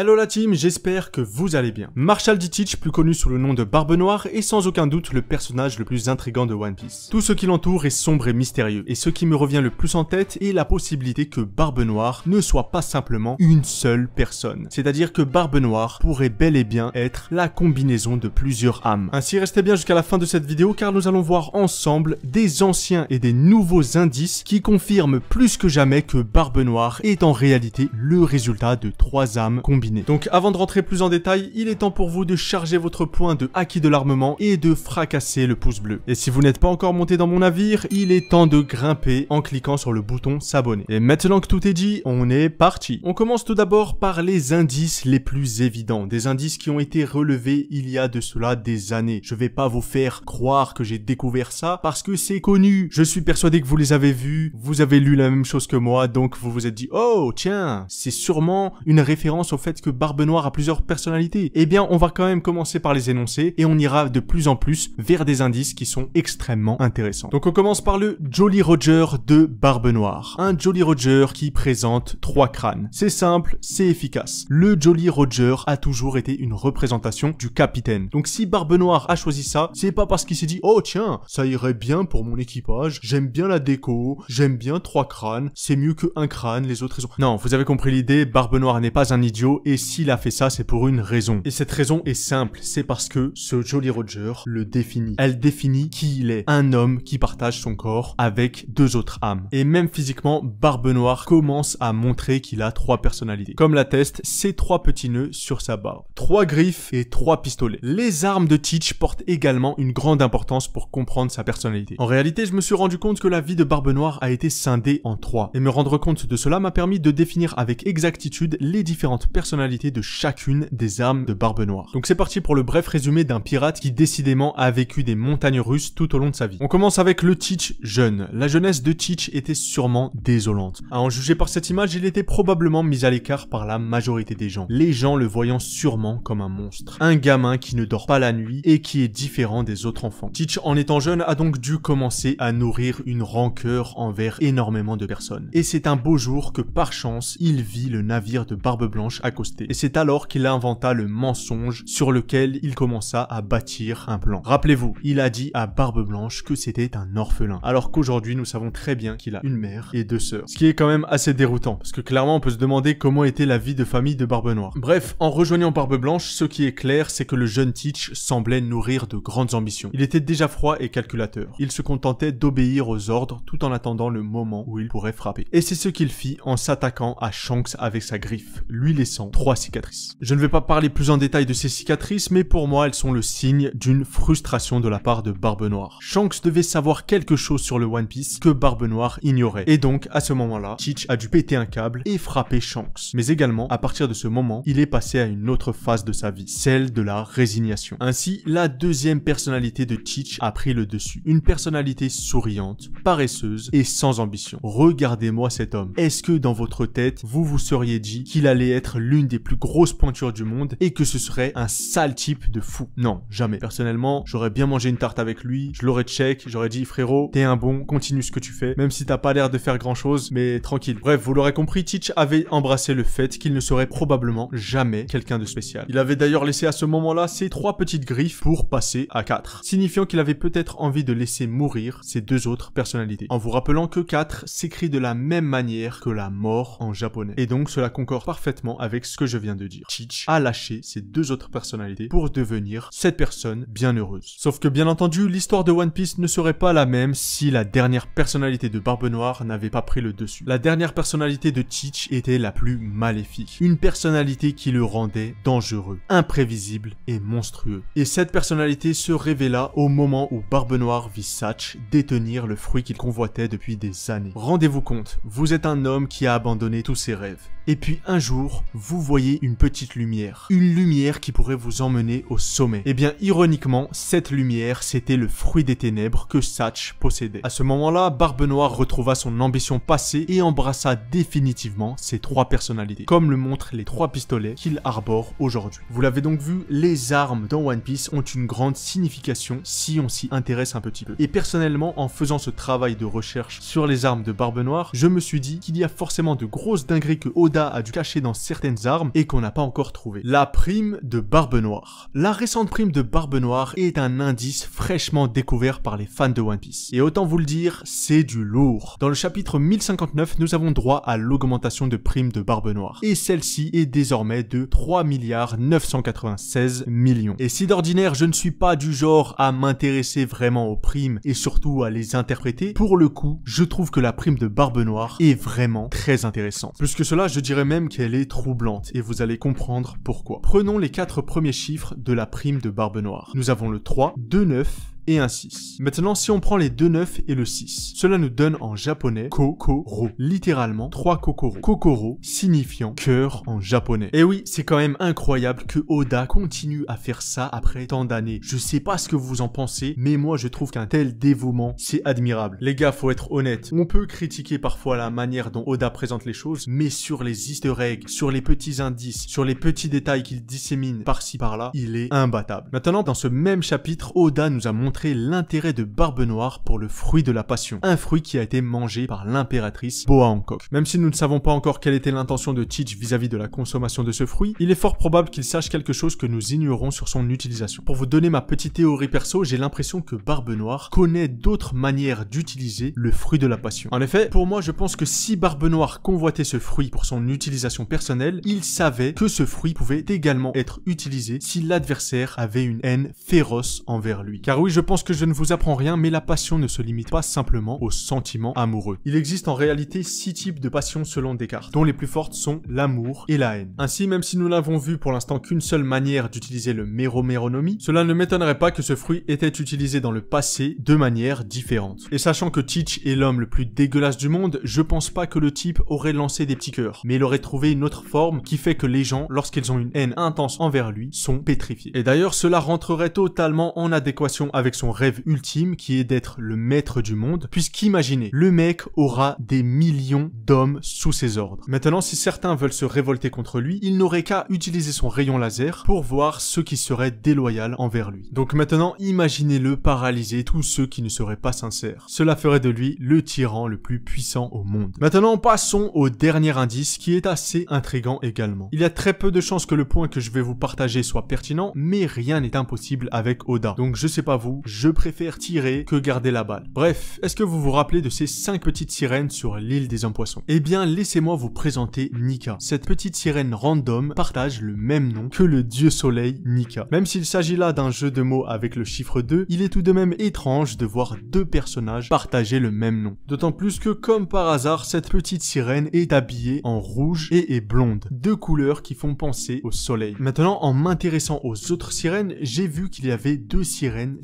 Hello la team, j'espère que vous allez bien. Marshall Teach, plus connu sous le nom de Barbe Noire, est sans aucun doute le personnage le plus intrigant de One Piece. Tout ce qui l'entoure est sombre et mystérieux, et ce qui me revient le plus en tête est la possibilité que Barbe Noire ne soit pas simplement une seule personne. C'est-à-dire que Barbe Noire pourrait bel et bien être la combinaison de plusieurs âmes. Ainsi, restez bien jusqu'à la fin de cette vidéo car nous allons voir ensemble des anciens et des nouveaux indices qui confirment plus que jamais que Barbe Noire est en réalité le résultat de trois âmes combinées donc avant de rentrer plus en détail, il est temps pour vous de charger votre point de acquis de l'armement et de fracasser le pouce bleu. Et si vous n'êtes pas encore monté dans mon navire, il est temps de grimper en cliquant sur le bouton s'abonner. Et maintenant que tout est dit, on est parti. On commence tout d'abord par les indices les plus évidents, des indices qui ont été relevés il y a de cela des années. Je vais pas vous faire croire que j'ai découvert ça parce que c'est connu. Je suis persuadé que vous les avez vus, vous avez lu la même chose que moi, donc vous vous êtes dit « Oh, tiens, c'est sûrement une référence au fait que Barbe Noire a plusieurs personnalités Eh bien, on va quand même commencer par les énoncer et on ira de plus en plus vers des indices qui sont extrêmement intéressants. Donc on commence par le Jolly Roger de Barbe Noire. Un Jolly Roger qui présente trois crânes. C'est simple, c'est efficace. Le Jolly Roger a toujours été une représentation du capitaine. Donc si Barbe Noire a choisi ça, c'est pas parce qu'il s'est dit « Oh tiens, ça irait bien pour mon équipage, j'aime bien la déco, j'aime bien trois crânes, c'est mieux que un crâne, les autres raisons. Non, vous avez compris l'idée, Barbe Noire n'est pas un idiot, et s'il a fait ça, c'est pour une raison. Et cette raison est simple, c'est parce que ce Jolly Roger le définit. Elle définit qui il est, un homme qui partage son corps avec deux autres âmes. Et même physiquement, Barbe Noire commence à montrer qu'il a trois personnalités. Comme l'attestent ces trois petits nœuds sur sa barbe. Trois griffes et trois pistolets. Les armes de Teach portent également une grande importance pour comprendre sa personnalité. En réalité, je me suis rendu compte que la vie de Barbe Noire a été scindée en trois. Et me rendre compte de cela m'a permis de définir avec exactitude les différentes personnalités personnalité de chacune des armes de Barbe Noire. Donc c'est parti pour le bref résumé d'un pirate qui décidément a vécu des montagnes russes tout au long de sa vie. On commence avec le Teach jeune. La jeunesse de Teach était sûrement désolante. À en juger par cette image, il était probablement mis à l'écart par la majorité des gens, les gens le voyant sûrement comme un monstre. Un gamin qui ne dort pas la nuit et qui est différent des autres enfants. Teach en étant jeune a donc dû commencer à nourrir une rancœur envers énormément de personnes. Et c'est un beau jour que par chance, il vit le navire de Barbe Blanche à et c'est alors qu'il inventa le mensonge sur lequel il commença à bâtir un plan. Rappelez-vous, il a dit à Barbe Blanche que c'était un orphelin, alors qu'aujourd'hui nous savons très bien qu'il a une mère et deux sœurs. Ce qui est quand même assez déroutant, parce que clairement on peut se demander comment était la vie de famille de Barbe Noire. Bref, en rejoignant Barbe Blanche, ce qui est clair, c'est que le jeune Teach semblait nourrir de grandes ambitions. Il était déjà froid et calculateur. Il se contentait d'obéir aux ordres tout en attendant le moment où il pourrait frapper. Et c'est ce qu'il fit en s'attaquant à Shanks avec sa griffe, lui laissant trois cicatrices. Je ne vais pas parler plus en détail de ces cicatrices, mais pour moi, elles sont le signe d'une frustration de la part de Barbe Noire. Shanks devait savoir quelque chose sur le One Piece que Barbe Noire ignorait. Et donc, à ce moment-là, Teach a dû péter un câble et frapper Shanks. Mais également, à partir de ce moment, il est passé à une autre phase de sa vie, celle de la résignation. Ainsi, la deuxième personnalité de Teach a pris le dessus. Une personnalité souriante, paresseuse et sans ambition. Regardez-moi cet homme. Est-ce que dans votre tête, vous vous seriez dit qu'il allait être l'une une des plus grosses pointures du monde et que ce serait un sale type de fou. Non, jamais. Personnellement, j'aurais bien mangé une tarte avec lui, je l'aurais check, j'aurais dit frérot, t'es un bon, continue ce que tu fais, même si t'as pas l'air de faire grand chose, mais tranquille. Bref, vous l'aurez compris, Teach avait embrassé le fait qu'il ne serait probablement jamais quelqu'un de spécial. Il avait d'ailleurs laissé à ce moment-là ses trois petites griffes pour passer à quatre, signifiant qu'il avait peut-être envie de laisser mourir ses deux autres personnalités, en vous rappelant que quatre s'écrit de la même manière que la mort en japonais. Et donc cela concorde parfaitement avec ce que je viens de dire. Teach a lâché ses deux autres personnalités pour devenir cette personne heureuse. Sauf que bien entendu, l'histoire de One Piece ne serait pas la même si la dernière personnalité de Barbe Noire n'avait pas pris le dessus. La dernière personnalité de Teach était la plus maléfique. Une personnalité qui le rendait dangereux, imprévisible et monstrueux. Et cette personnalité se révéla au moment où Barbe Noire vit Satch détenir le fruit qu'il convoitait depuis des années. Rendez-vous compte, vous êtes un homme qui a abandonné tous ses rêves. Et puis un jour, vous voyez une petite lumière. Une lumière qui pourrait vous emmener au sommet. Et eh bien ironiquement, cette lumière, c'était le fruit des ténèbres que Satch possédait. À ce moment-là, Barbe Noire retrouva son ambition passée et embrassa définitivement ses trois personnalités, comme le montrent les trois pistolets qu'il arbore aujourd'hui. Vous l'avez donc vu, les armes dans One Piece ont une grande signification si on s'y intéresse un petit peu. Et personnellement, en faisant ce travail de recherche sur les armes de Barbe Noire, je me suis dit qu'il y a forcément de grosses dingueries que Oda a dû cacher dans certaines armes et qu'on n'a pas encore trouvé. La prime de Barbe Noire. La récente prime de Barbe Noire est un indice fraîchement découvert par les fans de One Piece. Et autant vous le dire, c'est du lourd. Dans le chapitre 1059, nous avons droit à l'augmentation de prime de Barbe Noire. Et celle-ci est désormais de 3 milliards 996 millions. Et si d'ordinaire je ne suis pas du genre à m'intéresser vraiment aux primes et surtout à les interpréter, pour le coup, je trouve que la prime de Barbe Noire est vraiment très intéressante. Plus que cela, je dirais même qu'elle est troublante et vous allez comprendre pourquoi. Prenons les quatre premiers chiffres de la prime de Barbe Noire. Nous avons le 3, 2, 9, et un 6. Maintenant, si on prend les deux 9 et le 6, cela nous donne en japonais Kokoro, littéralement 3 Kokoro. Kokoro signifiant cœur en japonais. Et eh oui, c'est quand même incroyable que Oda continue à faire ça après tant d'années. Je sais pas ce que vous en pensez, mais moi je trouve qu'un tel dévouement, c'est admirable. Les gars, faut être honnête. On peut critiquer parfois la manière dont Oda présente les choses, mais sur les easter eggs, sur les petits indices, sur les petits détails qu'il dissémine par-ci par-là, il est imbattable. Maintenant, dans ce même chapitre, Oda nous a montré l'intérêt de Barbe Noire pour le fruit de la passion, un fruit qui a été mangé par l'impératrice Boa Hancock. Même si nous ne savons pas encore quelle était l'intention de Teach vis-à-vis de la consommation de ce fruit, il est fort probable qu'il sache quelque chose que nous ignorons sur son utilisation. Pour vous donner ma petite théorie perso, j'ai l'impression que Barbe Noire connaît d'autres manières d'utiliser le fruit de la passion. En effet, pour moi, je pense que si Barbe Noire convoitait ce fruit pour son utilisation personnelle, il savait que ce fruit pouvait également être utilisé si l'adversaire avait une haine féroce envers lui. Car oui, je je pense que je ne vous apprends rien, mais la passion ne se limite pas simplement aux sentiments amoureux. Il existe en réalité six types de passions selon Descartes, dont les plus fortes sont l'amour et la haine. Ainsi, même si nous n'avons vu pour l'instant qu'une seule manière d'utiliser le méroméronomie, cela ne m'étonnerait pas que ce fruit était utilisé dans le passé de manière différente. Et sachant que Teach est l'homme le plus dégueulasse du monde, je pense pas que le type aurait lancé des petits cœurs, mais il aurait trouvé une autre forme qui fait que les gens, lorsqu'ils ont une haine intense envers lui, sont pétrifiés. Et d'ailleurs, cela rentrerait totalement en adéquation avec son rêve ultime qui est d'être le maître du monde, puisqu'imaginez, le mec aura des millions d'hommes sous ses ordres. Maintenant, si certains veulent se révolter contre lui, il n'aurait qu'à utiliser son rayon laser pour voir ceux qui seraient déloyaux envers lui. Donc maintenant, imaginez-le paralyser tous ceux qui ne seraient pas sincères. Cela ferait de lui le tyran le plus puissant au monde. Maintenant, passons au dernier indice qui est assez intrigant également. Il y a très peu de chances que le point que je vais vous partager soit pertinent, mais rien n'est impossible avec Oda. Donc je sais pas vous, je préfère tirer que garder la balle. Bref, est-ce que vous vous rappelez de ces 5 petites sirènes sur l'île des empoissons Eh bien, laissez-moi vous présenter Nika. Cette petite sirène random partage le même nom que le dieu soleil Nika. Même s'il s'agit là d'un jeu de mots avec le chiffre 2, il est tout de même étrange de voir deux personnages partager le même nom. D'autant plus que, comme par hasard, cette petite sirène est habillée en rouge et est blonde. Deux couleurs qui font penser au soleil. Maintenant, en m'intéressant aux autres sirènes, j'ai vu qu'il y avait deux sirènes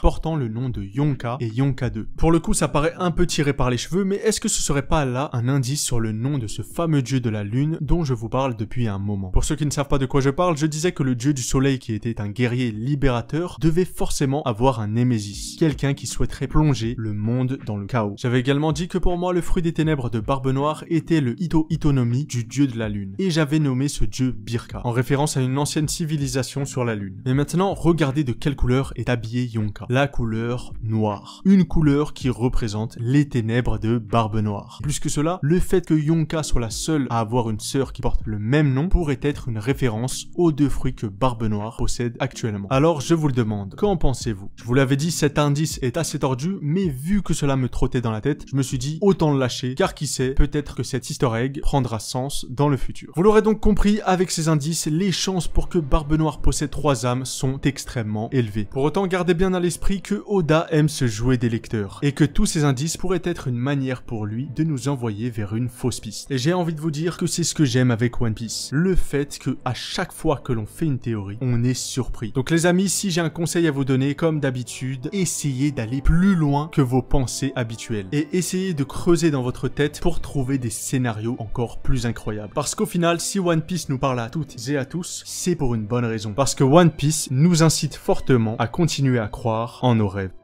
portant le nom de Yonka et Yonka 2. Pour le coup, ça paraît un peu tiré par les cheveux, mais est-ce que ce serait pas là un indice sur le nom de ce fameux dieu de la lune dont je vous parle depuis un moment Pour ceux qui ne savent pas de quoi je parle, je disais que le dieu du soleil qui était un guerrier libérateur devait forcément avoir un Némésis, quelqu'un qui souhaiterait plonger le monde dans le chaos. J'avais également dit que pour moi le fruit des ténèbres de Barbe Noire était le Ito Itonomi du dieu de la lune, et j'avais nommé ce dieu Birka, en référence à une ancienne civilisation sur la lune. Mais maintenant, regardez de quelle couleur est habillé Yonka. La couleur noire. Une couleur qui représente les ténèbres de Barbe Noire. Plus que cela, le fait que Yonka soit la seule à avoir une sœur qui porte le même nom pourrait être une référence aux deux fruits que Barbe Noire possède actuellement. Alors je vous le demande, qu'en pensez-vous Je vous l'avais dit, cet indice est assez tordu, mais vu que cela me trottait dans la tête, je me suis dit autant le lâcher, car qui sait, peut-être que cette easter egg prendra sens dans le futur. Vous l'aurez donc compris, avec ces indices, les chances pour que Barbe Noire possède trois âmes sont extrêmement élevées. Pour autant, Gardez bien à l'esprit que Oda aime se jouer des lecteurs, et que tous ces indices pourraient être une manière pour lui de nous envoyer vers une fausse piste. Et j'ai envie de vous dire que c'est ce que j'aime avec One Piece, le fait que à chaque fois que l'on fait une théorie, on est surpris. Donc les amis, si j'ai un conseil à vous donner, comme d'habitude, essayez d'aller plus loin que vos pensées habituelles, et essayez de creuser dans votre tête pour trouver des scénarios encore plus incroyables. Parce qu'au final, si One Piece nous parle à toutes et à tous, c'est pour une bonne raison. Parce que One Piece nous incite fortement à continuer à croire en nos rêves.